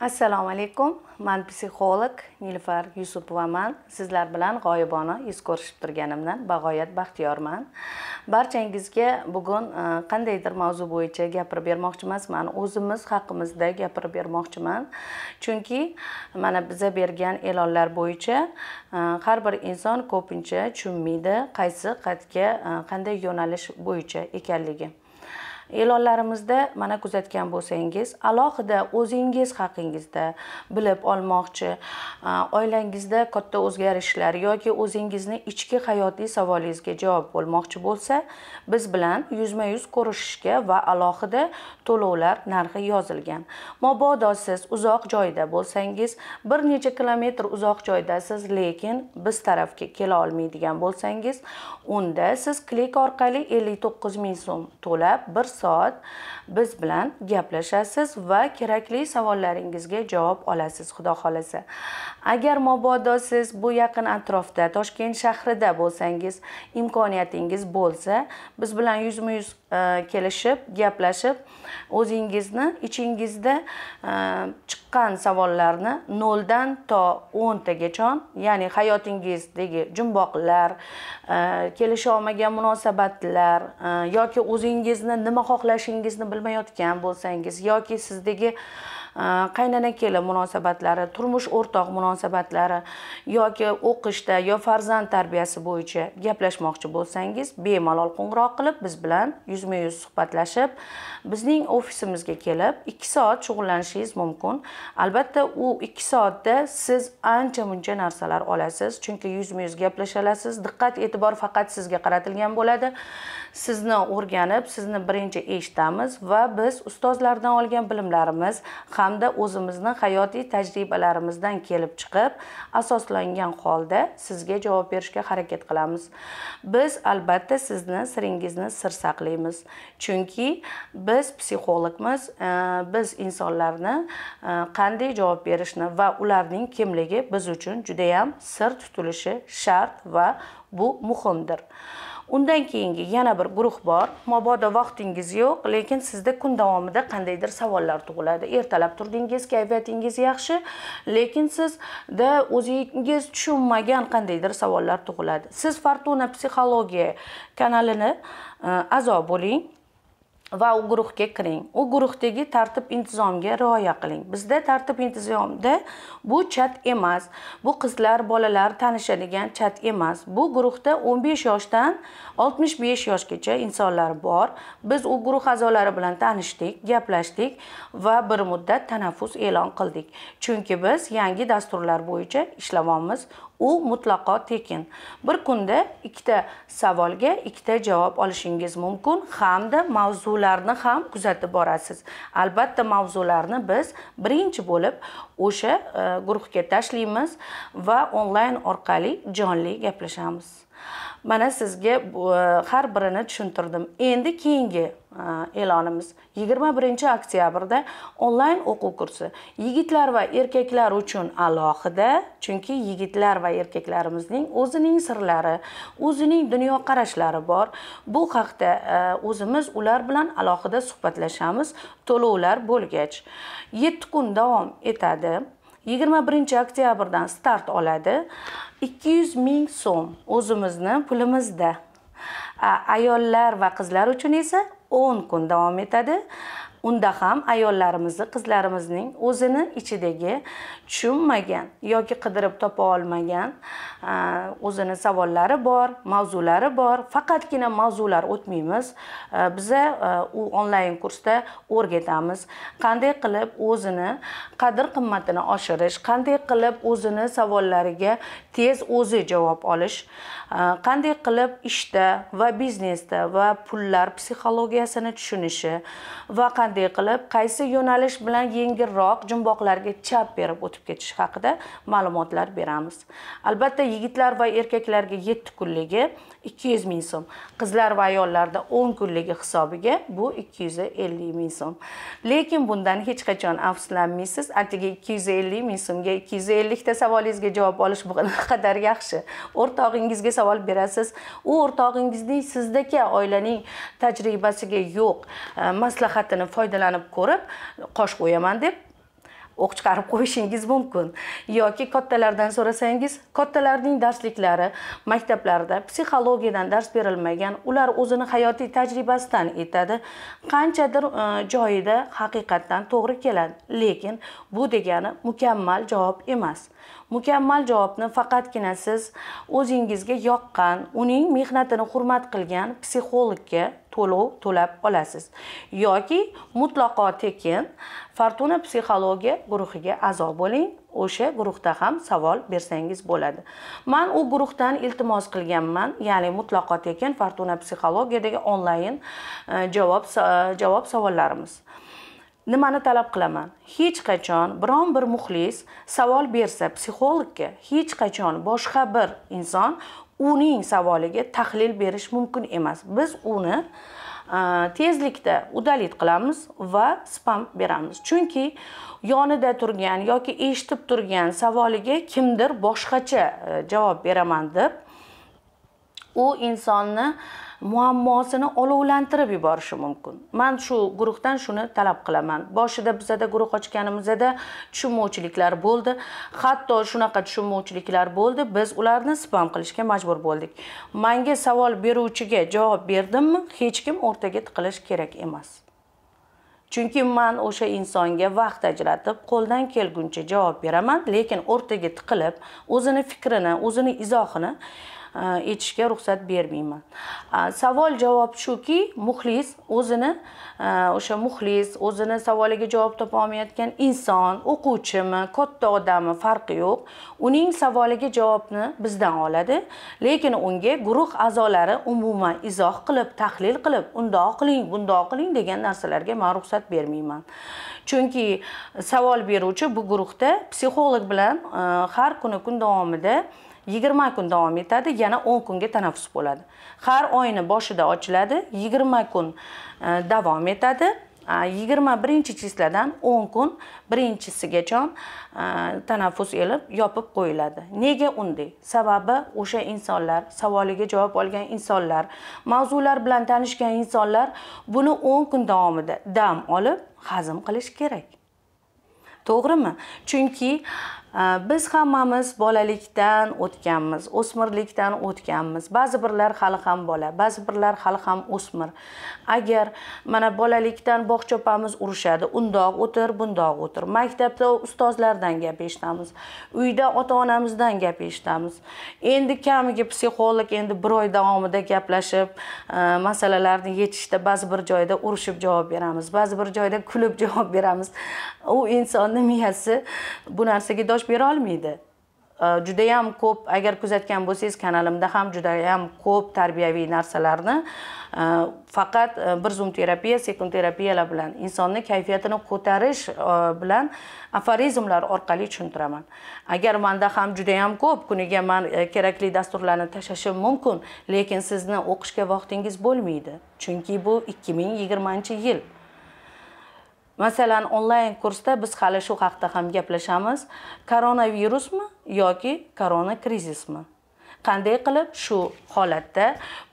assalomu alaykum man psixolog nilufar yusupovaman sizlar bilan g'oyibona yuz ko'rishib turganimdan bag'oyat baxtiyorman barchangizga bugun e, qandaydir mavzu bo'yicha gapirib bermoqchiman. emasman o'zimiz haqimizda gapirib bermoqchiman chunki mana biza bergan e'lonlar bo'yicha e, har bir inson ko'pincha tushunmaydi qaysi qatga e, qanday yo'nalish bo'yicha ekanligi e'lonlarimizda mana kuzatgan bo'lsangiz alohida o'zingiz haqingizda bilib olmoqchi oilangizda katta o'zgarishlar yoki o'zingizni ichki hayotiy savolingizga javob bo'lmoqchi bo'lsa biz bilan yuzma yuz ko'rishishga va alohida to'lovlar narxi yozilgan mobodo siz uzoq joyda bo'lsangiz bir necha kilometr uzoq joydasiz lekin biz tarafga kela olmaydigan bo'lsangiz unda siz klik orqali to'qqiz ming so'm to'lab bir soat biz bilan gaplashasiz va kerakli savollaringizga javob olasiz xudo xohlasa agar mabodo siz bu yaqin atrofda toshkent shahrida bo'lsangiz imkoniyatingiz bo'lsa biz bilan yuzma yuz E, kelishib gaplashib o'zingizni ichingizda e, chiqqan savollarni noldan to o'ntagacha ya'ni hayotingizdagi jumboqlar e, kelisha olmagan munosabatlar yoki o'zingizni nima xohlashingizni bilmayotgan bo'lsangiz yoki sizdagi Э, qaynona kelin munosabatlari turmush o'rtoq munosabatlari yoki o'qishda yo farzand tarbiyasi bo'yicha gaplashmoqchi bo'lsangiz bemalol qo'ng'iroq qilib biz bilan yuzma yuz suhbatlashib bizning ofisimizga kelib ikki soat shug'ullanishingiz mumkin albatta u ikki soatda siz ancha muncha narsalar olasiz chunki yuzma yuz gaplasha olasiz diqqat e'tibor faqat sizga qaratilgan bo'ladi sizni o'rganib sizni birinchi eshitamiz va biz ustozlardan olgan bilimlarimiz hamda o'zimizni hayotiy tajribalarimizdan kelib chiqib asoslangan holda sizga javob berishga harakat qilamiz biz albatta sizni siringizni sir saqlaymiz chunki biz psixologmiz e, biz insonlarni e, qanday javob berishni va ularning kimligi biz uchun judayam sir tutilishi shart va bu muhimdir undan keyingi yana bir guruh bor mabodo vaqtingiz yo'q lekin sizda kun davomida qandaydir savollar tug'iladi ertalab turdingiz kayfiyatingiz yaxshi lekin sizda o'zingiz tushunmagan qandaydir savollar tug'iladi siz fortuna psixologiya kanalini e, a'zo bo'ling va u guruhga kiring u guruhdagi tartib intizomga rioya qiling bizda tartib intizomda bu chat emas bu qizlar bolalar tanishadigan chat emas bu guruhda 15 yoshdan 65 yoshgacha insonlar bor biz u guruh a'zolari bilan tanishdik gaplashdik va bir muddat tanaffus e'lon qildik chunki biz yangi dasturlar bo'yicha ishlamoqmiz u mutlaqo tekin bir kunda ikkita savolga ikkita javob olishingiz mumkin hamda mavzularni ham kuzatib borasiz albatta mavzularni biz birinchi bo'lib o'sha e, guruhga tashlaymiz va onlayn orqali jonli gaplashamiz mana sizga e, har birini tushuntirdim endi keyingi e, e'lonimiz 21 oktyabrda onlayn o'quv kursi yigitlar va erkaklar uchun alohida chunki yigitlar va erkaklarimizning o'zining sirlari o'zining dunyoqarashlari bor bu haqda e, o'zimiz ular bilan alohida suhbatlashamiz to'lovlar bo'lgach 7 kun davom etadi 21 oktyabrdan start oladi 200 ming so'm o'zimizni pulimizda ayollar va qizlar uchun esa 10 kun davom etadi unda ham ayollarimizni qizlarimizning o'zini ichidagi tushunmagan yoki qidirib topa olmagan o'zini savollari bor mavzulari bor faqatgina mavzular o'tmaymiz biza u onlayn kursda o'rgatamiz qanday qilib o'zini qadr qimmatini oshirish qanday qilib o'zini savollariga tez o'zi javob olish qanday qilib ishda va biznesda va pullar psixologiyasini tushunishi va qanday qanday qilib qaysi yo'nalish bilan yengilroq jumboqlarga chap berib o'tib ketish haqida ma'lumotlar beramiz albatta yigitlar va erkaklarga yetti kunligi ikki yuz ming so'm qizlar va ayollarda o'n kunligi hisobiga bu ikki yuz ellik ming so'm lekin bundan hech qachon afsuslanmaysiz atigi ikki yuz ellik ming so'mga ikki yuz ellikta savolingizga javob olish bu qadar yaxshi o'rtog'ingizga savol berasiz u o'rtog'ingizning sizdagi oilaning tajribasiga yo'q e, maslahatini foydalanib ko'rib qosh qo'yaman deb o'q chiqarib qo'yishingiz mumkin yoki kattalardan so'rasangiz kattalarning darsliklari maktablarda psixologiyadan dars berilmagan ular o'zini hayotiy tajribasidan aytadi qanchadir e, joyida haqiqatdan to'g'ri keladi lekin bu degani mukammal javob emas mukammal javobni faqatgina siz o'zingizga yoqqan uning mehnatini hurmat qilgan psixologga to'lov to'lab olasiz yoki mutlaqo tekin fortuna psixologiya guruhiga a'zo bo'ling o'sha guruhda ham savol bersangiz bo'ladi man u guruhdan iltimos qilganman ya'ni mutlaqo tekin fortuna psixologiyadagi onlayn e, javob e, javob savollarimiz nimani talab qilaman hech qachon biron bir muxlis savol bersa psixologga hech qachon boshqa bir inson uning savoliga tahlil berish mumkin emas biz uni tezlikda udalit qilamiz va spam beramiz chunki yonida turgan yoki eshitib turgan savoliga kimdir boshqacha e, javob beraman deb u insonni muammosini olovlantirib yuborishi mumkin man shu guruhdan shuni talab qilaman boshida bizada guruh ochganimizda tushunmovchiliklar bo'ldi hatto shunaqa tushunmovchiliklar bo'ldi biz ularni spam qilishga majbur bo'ldik manga savol beruvchiga javob berdimmi hech kim o'rtaga tiqilish kerak emas chunki man o'sha insonga vaqt ajratib qo'ldan kelguncha javob beraman lekin o'rtaga tiqilib o'zini fikrini o'zini izohini Э, etishga ruxsat bermayman э, savol javob shuki muxlis o'zini э, o'sha muxlis o'zini savoliga javob topa olmayotgan inson o'quvchimi katta odami farqi yo'q uning savoliga javobni bizdan oladi lekin unga guruh a'zolari umuman izoh qilib tahlil qilib undoq qiling bundoq qiling degan narsalarga man ruxsat bermayman chunki savol beruvchi bu guruhda psixolog bilan e, har kuni kun davomida yigirma kun davom etadi yana o'n kunga tanaffus bo'ladi har oyni boshida ochiladi yigirma kun e, davom etadi e, yigirma birinchi chisladan o'n kun birinchisigacha e, tanaffus elib yopib qo'yiladi nega unday sababi o'sha insonlar savoliga javob olgan insonlar mavzular bilan tanishgan insonlar buni o'n kun davomida dam olib hazm qilish kerak to'g'rimi chunki biz hammamiz bolalikdan o'tganmiz o'smirlikdan o'tganmiz ba'zi birlar hali ham bola ba'zi birlar hali ham o'smir agar mana bolalikdan bog'cha opamiz urishadi undoq o'tir bundoq o'tir maktabda ustozlardan gap eshitamiz uyda ota onamizdan gap eshitamiz endi kamiga psixolog endi bir oy davomida gaplashib e, masalalarni yechishda ba'zi bir joyda urishib javob beramiz ba'zi bir joyda kulib javob beramiz u insonni miyasi bu narsaga dosh bera olmaydi judayam ko'p agar kuzatgan bo'lsangiz kanalimda ham judayam ko'p tarbiyaviy narsalarni faqat bir zum terapiya sekund terapiyalar bilan insonni kayfiyatini ko'tarish bilan aforizmlar orqali tushuntiraman agar manda ham judayam ko'p kuniga man kerakli dasturlarni tashlashim mumkin lekin sizni o'qishga vaqtingiz bo'lmaydi chunki bu 2020 yil masalan onlayn kursda biz hali shu haqida ham gaplashamiz koronavirusmi yoki korona krizismi qanday qilib shu holatda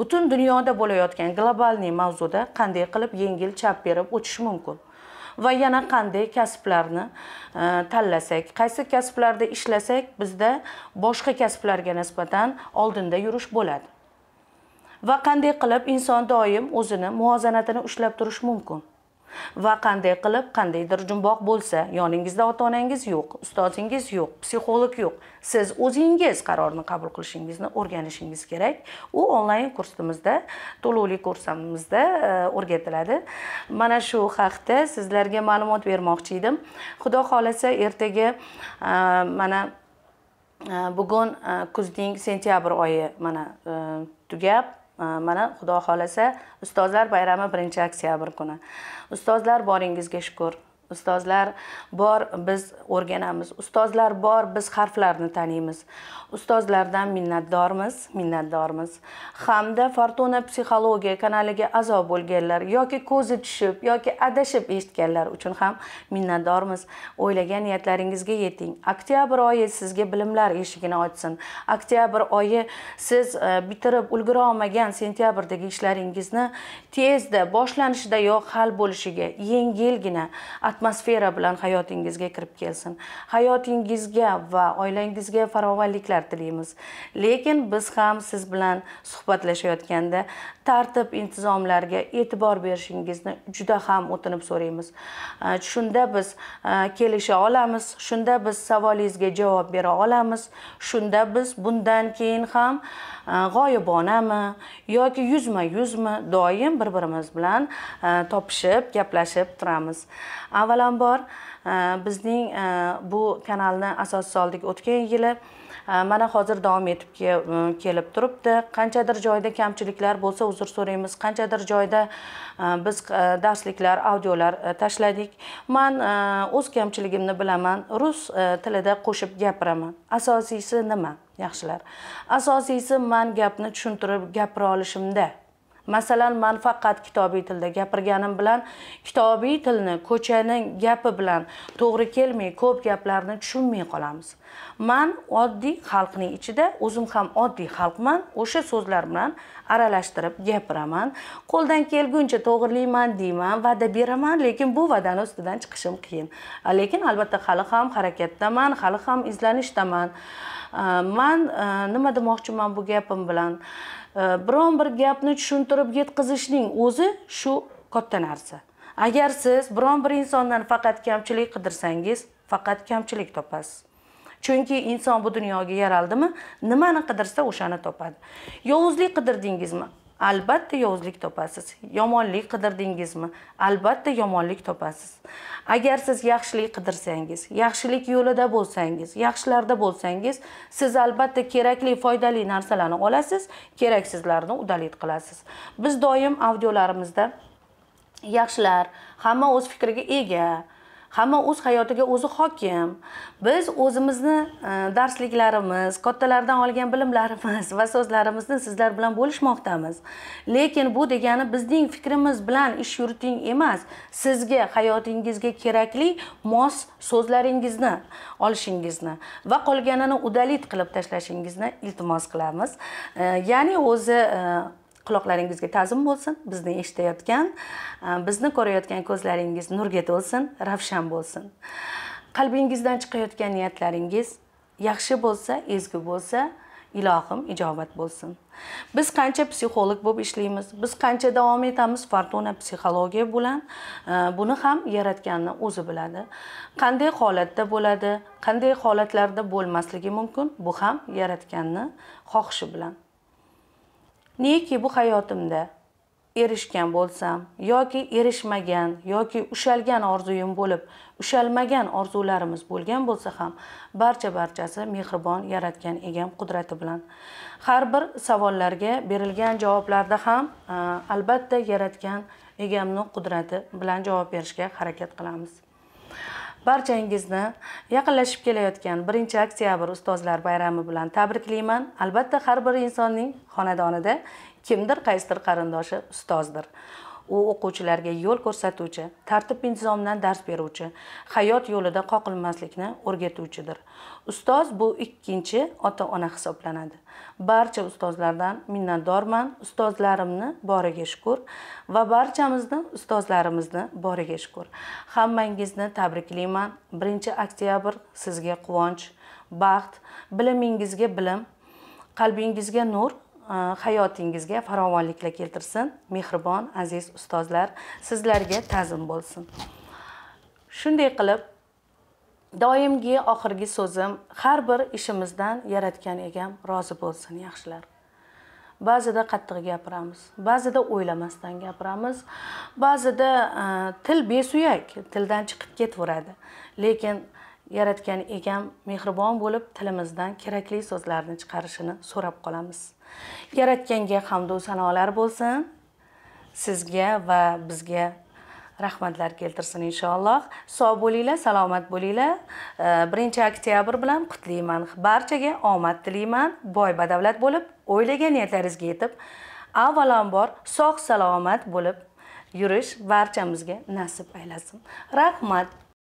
butun dunyoda bo'layotgan globalniy mavzuda qanday qilib yengil chap berib o'tish mumkin va yana qanday kasblarni e, tanlasak qaysi kasblarda ishlasak bizda boshqa kasblarga nisbatan oldinda yurish bo'ladi va qanday qilib inson doim o'zini muvozanatini ushlab turish mumkin va qanday qilib qandaydir jumboq bo'lsa yoningizda ota onangiz yo'q ustozingiz yo'q psixolog yo'q siz o'zingiz qarorni qabul qilishingizni o'rganishingiz kerak u onlayn kursimizda to'lovli kursimizda e, o'rgatiladi mana shu haqda sizlarga ma'lumot bermoqchi edim xudo xohlasa ertaga e, mana e, bugun kuzning sentyabr oyi mana tugab mana xudo xohlasa ustozlar bayrami birinchi oktyabr kuni ustozlar boringizga shukur ustozlar bor biz o'rganamiz ustozlar bor biz harflarni taniymiz ustozlardan minnatdormiz minnatdormiz hamda fortuna psixologiya kanaliga a'zo bo'lganlar yoki ko'zi tushib yoki adashib eshitganlar uchun ham minnatdormiz o'ylagan niyatlaringizga yeting oktyabr oyi sizga bilimlar eshigini ochsin oktyabr oyi siz e, bitirib ulgura olmagan sentyabrdagi ishlaringizni tezda boshlanishidayoq hal bo'lishiga yengilgina atmosfera bilan hayotingizga kirib kelsin hayotingizga va oilangizga farovonliklar tilaymiz lekin biz ham siz bilan suhbatlashayotganda tartib intizomlarga e'tibor berishingizni juda ham o'tinib so'raymiz shunda biz kelisha olamiz shunda biz savolingizga javob bera olamiz shunda biz bundan keyin ham g'oyibonami yoki yuzma yuzmi doim bir birimiz bilan topishib gaplashib turamiz avval avvalambor e, bizning e, bu kanalni asos soldik o'tgan yili e, mana hozir davom etib kelib turibdi qanchadir joyda kamchiliklar bo'lsa uzr so'raymiz qanchadir joyda biz darsliklar audiolar tashladik man o'z kamchiligimni bilaman rus tilida qo'shib gapiraman asosiysi nima yaxshilar asosiysi man gapni tushuntirib gapira olishimda masalan man faqat kitobiy tilda gapirganim bilan kitobiy tilni ko'chaning gapi bilan to'g'ri kelmay ko'p gaplarni tushunmay qolamiz man oddiy xalqning ichida o'zim ham oddiy xalqman o'sha so'zlar bilan aralashtirib gapiraman qo'ldan kelguncha to'g'rilayman deyman va'da beraman lekin bu va'dani ustidan chiqishim qiyin lekin albatta hali ham harakatdaman hali ham izlanishdaman man nima demoqchiman bu gapim bilan Э, biron bir gapni tushuntirib yetkazishning o'zi shu katta narsa agar siz biron bir insondan faqat kamchilik qidirsangiz faqat kamchilik topasiz chunki inson bu dunyoga yaraldimi nimani qidirsa o'shani topadi yovuzlik qidirdingizmi albatta yovuzlik topasiz yomonlik qidirdingizmi albatta yomonlik topasiz agar siz yaxshilik qidirsangiz yaxshilik yo'lida bo'lsangiz yaxshilarda bo'lsangiz siz albatta kerakli foydali narsalarni olasiz keraksizlarni udalit qilasiz biz doim audiolarimizda yaxshilar hamma o'z fikriga ega hamma o'z hayotiga o'zi hokim biz o'zimizni e, darsliklarimiz kattalardan olgan bilimlarimiz va so'zlarimizni sizlar bilan bo'lishmoqdamiz lekin bu degani bizning fikrimiz bilan ish yuriting emas sizga hayotingizga kerakli mos so'zlaringizni olishingizni va qolganini udalit qilib tashlashingizni iltimos qilamiz e, ya'ni o'zi e, quloqlaringizga ta'zim bo'lsin bizni eshitayotgan e, bizni ko'rayotgan ko'zlaringiz nurga to'lsin ravshan bo'lsin qalbingizdan chiqayotgan niyatlaringiz yaxshi bo'lsa ezgu bo'lsa ilohim ijobat bo'lsin biz qancha psixolog bo'lib ishlaymiz biz qancha davom etamiz fortuna psixologiya bilan e, buni ham yaratganni o'zi biladi qanday holatda bo'ladi qanday holatlarda bo'lmasligi mumkin bu ham yaratganni xohishi bilan neki bu hayotimda erishgan bo'lsam yoki erishmagan yoki ushalgan orzuyim bo'lib ushalmagan orzularimiz bo'lgan bo'lsa ham barcha barchasi mehribon yaratgan egam qudrati bilan har bir savollarga berilgan javoblarda ham albatta yaratgan egamni qudrati bilan javob berishga harakat qilamiz barchangizni yaqinlashib kelayotgan 1 oktyabr ustozlar bayrami bilan tabriklayman albatta har bir insonning xonadonida kimdir qaysidir qarindoshi ustozdir u o'quvchilarga yo'l ko'rsatuvchi tartib intizomdan dars beruvchi hayot yo'lida qoqilmaslikni o'rgatuvchidir ustoz bu ikkinchi ota ona hisoblanadi barcha ustozlardan minnatdorman ustozlarimni boriga shukur va barchamizni ustozlarimizni boriga shukur hammangizni tabriklayman birinchi oktyabr sizga quvonch baxt bilimingizga bilim qalbingizga nur Э, hayotingizga farovonliklar keltirsin mehribon aziz ustozlar sizlarga ta'zim bo'lsin shunday qilib doimgi oxirgi so'zim har bir ishimizdan yaratgan egam rozi bo'lsin yaxshilar ba'zida qattiq gapiramiz ba'zida o'ylamasdan gapiramiz ba'zida e, til besuyak tildan chiqib ketaveradi lekin yaratgan egam mehribon bo'lib tilimizdan kerakli so'zlarni chiqarishini so'rab qolamiz yaratganga hamdu sanolar bo'lsin sizga va bizga rahmatlar keltirsin inshaalloh sog' bo'linglar salomat bo'linglar birinchi oktyabr bilan qutlayman barchaga omad tilayman boy badavlat bo'lib o'ylagan niyatlaringizga yetib avvalambor sog' salomat bo'lib yurish barchamizga nasib aylasin rahmat